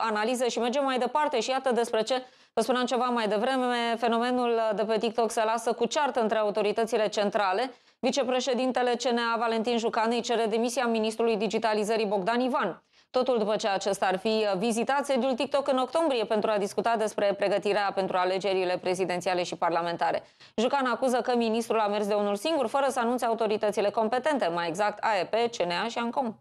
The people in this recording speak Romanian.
analize și mergem mai departe și iată despre ce vă spuneam ceva mai devreme, fenomenul de pe TikTok se lasă cu ceartă între autoritățile centrale. Vicepreședintele CNA Valentin Jucanei cere demisia ministrului digitalizării Bogdan Ivan. Totul după ce acesta ar fi vizitat sediul TikTok în octombrie pentru a discuta despre pregătirea pentru alegerile prezidențiale și parlamentare. Jucan acuză că ministrul a mers de unul singur fără să anunțe autoritățile competente, mai exact AEP, CNA și ANCOM.